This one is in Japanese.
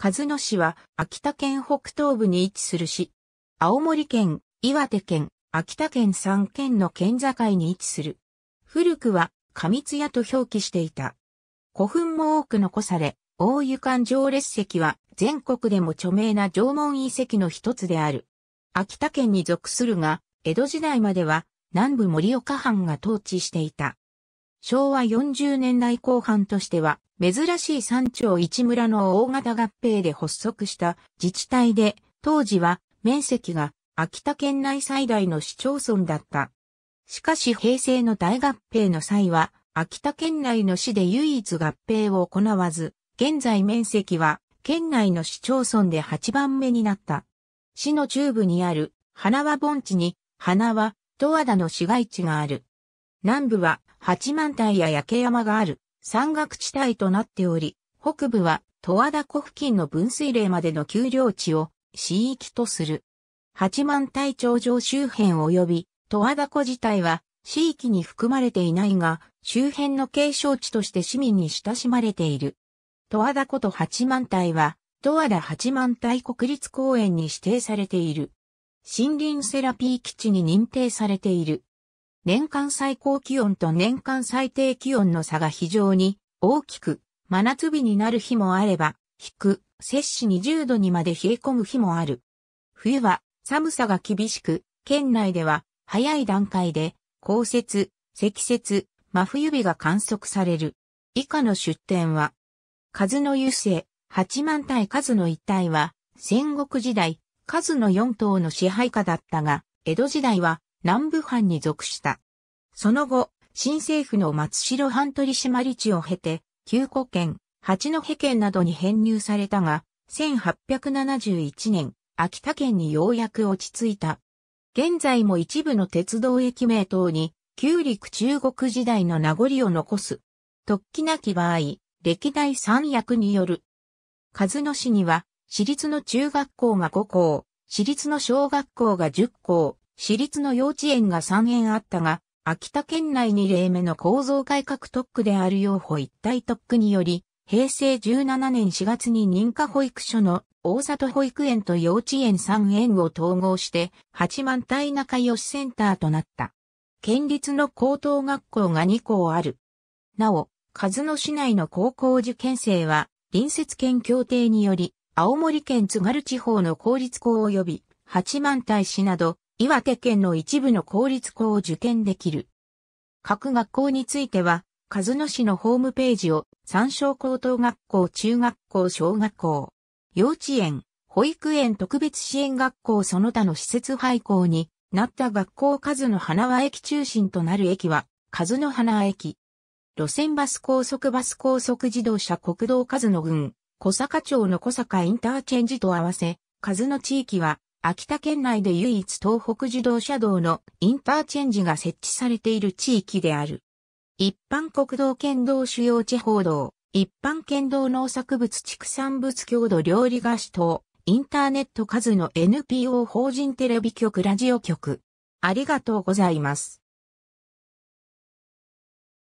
和野市は秋田県北東部に位置する市。青森県、岩手県、秋田県三県の県境に位置する。古くは上津屋と表記していた。古墳も多く残され、大湯間上列石は全国でも著名な縄文遺跡の一つである。秋田県に属するが、江戸時代までは南部盛岡藩が統治していた。昭和40年代後半としては、珍しい山町一村の大型合併で発足した自治体で、当時は面積が秋田県内最大の市町村だった。しかし平成の大合併の際は、秋田県内の市で唯一合併を行わず、現在面積は県内の市町村で8番目になった。市の中部にある花輪盆地に花輪、戸和田の市街地がある。南部は八幡平や焼山がある山岳地帯となっており、北部は十和田湖付近の分水嶺までの丘陵地を市域とする。八幡平頂上周辺及び十和田湖自体は市域に含まれていないが、周辺の景勝地として市民に親しまれている。十和田湖と八幡平は、十和田八幡平国立公園に指定されている。森林セラピー基地に認定されている。年間最高気温と年間最低気温の差が非常に大きく、真夏日になる日もあれば、低く、摂氏20度にまで冷え込む日もある。冬は寒さが厳しく、県内では早い段階で降雪、積雪、真冬日が観測される。以下の出典は、数の優勢、八万体数の一帯は、戦国時代、数の四島の支配下だったが、江戸時代は南部藩に属した。その後、新政府の松代藩取締地を経て、旧古県、八戸県などに編入されたが、1871年、秋田県にようやく落ち着いた。現在も一部の鉄道駅名等に、旧陸中国時代の名残を残す。突起なき場合、歴代三役による。和野市には、私立の中学校が5校、私立の小学校が10校、私立の幼稚園が3園あったが、秋田県内2例目の構造改革特区である養護一体特区により、平成17年4月に認可保育所の大里保育園と幼稚園3園を統合して、八幡平良吉センターとなった。県立の高等学校が2校ある。なお、数野市内の高校受験生は、隣接県協定により、青森県津軽地方の公立校及び、八幡平市など、岩手県の一部の公立校を受験できる。各学校については、和野市のホームページを参照高等学校、中学校、小学校、幼稚園、保育園特別支援学校その他の施設廃校になった学校和野花輪駅中心となる駅は、和野花駅。路線バス高速バス高速自動車国道和野郡、小坂町の小坂インターチェンジと合わせ、和野地域は秋田県内で唯一東北自動車道のインターチェンジが設置されている地域である。一般国道県道主要地方道、一般県道農作物畜産物郷土料理菓子等、インターネット数の NPO 法人テレビ局ラジオ局。ありがとうございます。